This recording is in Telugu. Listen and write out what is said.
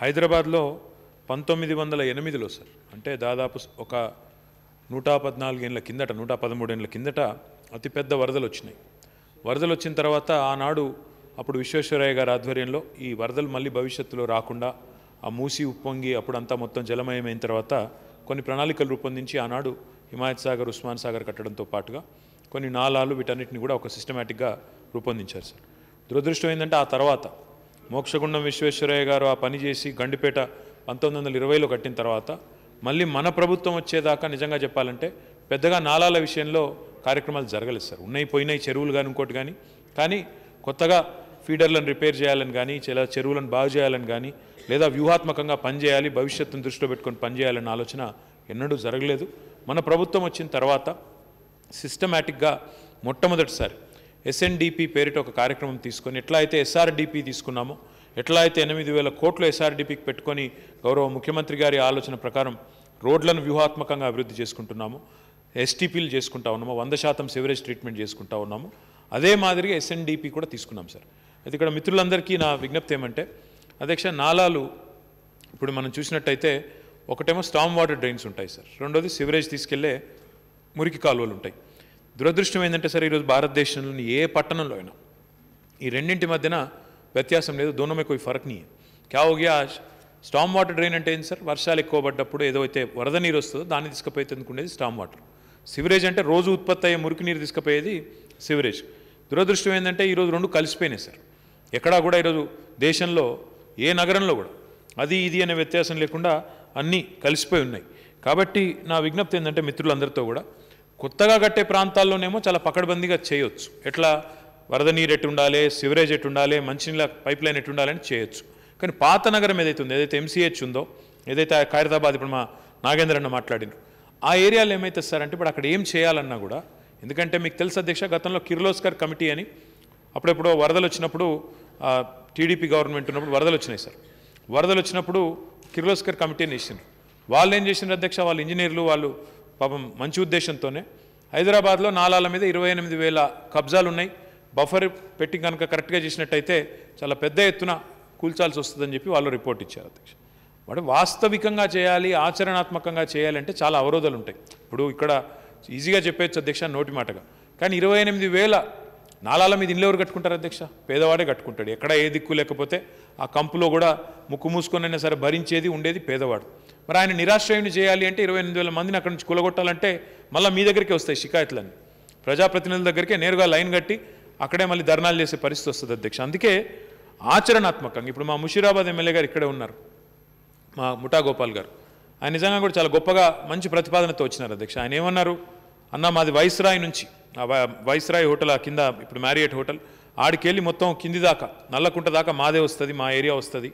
హైదరాబాద్లో పంతొమ్మిది వందల ఎనిమిదిలో సార్ అంటే దాదాపు ఒక నూట పద్నాలుగేళ్ళ కిందట నూట పదమూడేళ్ళ కిందట అతిపెద్ద వరదలు వచ్చినాయి వరదలు వచ్చిన తర్వాత ఆనాడు అప్పుడు విశ్వేశ్వరయ్య గారి ఆధ్వర్యంలో ఈ వరదలు మళ్ళీ భవిష్యత్తులో రాకుండా ఆ మూసి ఉప్పొంగి అప్పుడంతా మొత్తం జలమయమైన తర్వాత కొన్ని ప్రణాళికలు రూపొందించి ఆనాడు హిమాయత్ సాగర్ ఉస్మాన్ సాగర్ కట్టడంతో పాటుగా కొన్ని నాలాలు వీటన్నిటిని కూడా ఒక సిస్టమేటిక్గా రూపొందించారు సార్ దురదృష్టం ఏంటంటే ఆ తర్వాత మోక్షగుండం విశ్వేశ్వరయ్య గారు ఆ పని చేసి గండిపేట పంతొమ్మిది వందల ఇరవైలో కట్టిన తర్వాత మళ్ళీ మన ప్రభుత్వం వచ్చేదాకా నిజంగా చెప్పాలంటే పెద్దగా నాలాల విషయంలో కార్యక్రమాలు జరగలేదు సార్ ఉన్నాయి పోయినాయి చెరువులు కానీ ఇంకోటి కానీ కానీ కొత్తగా ఫీడర్లను రిపేర్ చేయాలని కానీ ఇలా చెరువులను బాగు చేయాలని కానీ లేదా వ్యూహాత్మకంగా పనిచేయాలి భవిష్యత్తును దృష్టిలో పెట్టుకొని పనిచేయాలన్న ఆలోచన ఎన్నడూ జరగలేదు మన ప్రభుత్వం వచ్చిన తర్వాత సిస్టమేటిక్గా మొట్టమొదటిసారి ఎస్ఎన్డిపి పేరిట ఒక కార్యక్రమం తీసుకొని ఎట్లా అయితే ఎస్ఆర్డిపి తీసుకున్నామో ఎట్లా అయితే ఎనిమిది వేల కోట్లు ఎస్ఆర్డిపికి పెట్టుకొని గౌరవ ముఖ్యమంత్రి గారి ఆలోచన ప్రకారం రోడ్లను వ్యూహాత్మకంగా అభివృద్ధి చేసుకుంటున్నాము ఎస్టీపీలు చేసుకుంటా ఉన్నాము వంద శాతం సివరేజ్ ట్రీట్మెంట్ చేసుకుంటా ఉన్నాము అదే మాదిరిగా ఎస్ఎన్డిపి కూడా తీసుకున్నాం సార్ అయితే ఇక్కడ మిత్రులందరికీ నా విజ్ఞప్తి ఏమంటే అధ్యక్ష నాలాలు ఇప్పుడు మనం చూసినట్టయితే ఒకటేమో స్టామ్ వాటర్ డ్రైన్స్ ఉంటాయి సార్ రెండోది సివరేజ్ తీసుకెళ్లే మురికి కాలువలు ఉంటాయి దురదృష్టం ఏంటంటే సరే ఈరోజు భారతదేశంలోని ఏ పట్టణంలో అయినా ఈ రెండింటి మధ్యన వ్యత్యాసం లేదు దూనం కోయి ఫరక్ నీ క్యావుగా స్టామ్ వాటర్ డ్రైన్ అంటే ఏంటి సార్ వర్షాలు ఎక్కువ పడ్డప్పుడు ఏదైతే వరద నీరు వస్తుందో దాన్ని తీసుకుపోయి తెందుకునేది స్టామ్ వాటర్ సివరేజ్ అంటే రోజు ఉత్పత్తి అయ్యే మురికి నీరు తీసుకుపోయేది సివరేజ్ దురదృష్టం ఏంటంటే ఈరోజు రెండు కలిసిపోయినాయి సార్ ఎక్కడా కూడా ఈరోజు దేశంలో ఏ నగరంలో కూడా అది ఇది అనే వ్యత్యాసం లేకుండా అన్నీ కలిసిపోయి ఉన్నాయి కాబట్టి నా విజ్ఞప్తి ఏంటంటే మిత్రులందరితో కూడా కొత్తగా కట్టే ప్రాంతాల్లోనేమో చాలా పకడ్బందీగా చేయొచ్చు ఎట్లా వరద నీరు ఎట్టు ఉండాలి సివరేజ్ ఎట్టు ఉండాలి మంచినీళ్ళ పైప్ లైన్ ఎట్టు ఉండాలని చేయొచ్చు కానీ పాత నగరం ఏదైతే ఉందో ఏదైతే ఎంసీహెచ్ ఉందో ఏదైతే ఖైరతాబాద్ ఇప్పుడు మా నాగేంద్ర అన్న మాట్లాడినారు ఆ ఏరియాలో ఏమైతే సారంటే ఇప్పుడు అక్కడ ఏం చేయాలన్నా కూడా ఎందుకంటే మీకు తెలుసు అధ్యక్ష గతంలో కిర్లోస్కర్ కమిటీ అని అప్పుడెప్పుడు వరదలు వచ్చినప్పుడు టీడీపీ గవర్నమెంట్ ఉన్నప్పుడు వరదలు వచ్చినాయి సార్ వరదలు వచ్చినప్పుడు కిర్లోస్కర్ అని వేసిండ్రు వాళ్ళు ఏం చేసిన అధ్యక్ష వాళ్ళు ఇంజనీర్లు వాళ్ళు పాపం మంచి ఉద్దేశంతోనే హైదరాబాద్లో నాలాల మీద ఇరవై ఎనిమిది వేల కబ్జాలు ఉన్నాయి బఫర్ పెట్టి కనుక కరెక్ట్గా చేసినట్టయితే చాలా పెద్ద ఎత్తున కూల్చాల్సి వస్తుందని చెప్పి వాళ్ళు రిపోర్ట్ ఇచ్చారు అధ్యక్ష మరి వాస్తవికంగా చేయాలి ఆచరణాత్మకంగా చేయాలంటే చాలా అవరోధాలు ఉంటాయి ఇప్పుడు ఇక్కడ ఈజీగా చెప్పేయచ్చు అధ్యక్ష నోటి మాటగా కానీ ఇరవై ఎనిమిది వేల నాలాల మీద ఇల్లు ఎవరు కట్టుకుంటారు అధ్యక్ష పేదవాడే కట్టుకుంటాడు ఎక్కడ ఏ దిక్కు లేకపోతే ఆ కంపులో కూడా ముక్కు మూసుకొని సరే భరించేది ఉండేది పేదవాడు మరి ఆయన నిరాశ్రయం చేయాలి అంటే ఇరవై ఎనిమిది వేల మందిని అక్కడి నుంచి కూలగొట్టాలంటే మళ్ళీ మీ దగ్గరికే వస్తాయి షికాయతులన్నీ ప్రజాప్రతినిధుల దగ్గరికే నేరుగా లైన్ కట్టి అక్కడే మళ్ళీ ధర్నాలు చేసే పరిస్థితి వస్తుంది అధ్యక్ష అందుకే ఆచరణాత్మకంగా ఇప్పుడు మా ముషీరాబాద్ ఎమ్మెల్యే గారు ఇక్కడే ఉన్నారు మా ముఠా గోపాల్ గారు ఆయన నిజంగా కూడా చాలా గొప్పగా మంచి ప్రతిపాదనతో వచ్చినారు అధ్యక్ష ఆయన ఏమన్నారు అన్న మాది వైస్రాయ్ నుంచి ఆ వైస్రాయ్ హోటల్ ఆ కింద ఇప్పుడు మ్యారియట్ హోటల్ ఆడికెళ్ళి మొత్తం కింది దాకా నల్లకుంట దాకా మాదే వస్తుంది మా ఏరియా వస్తుంది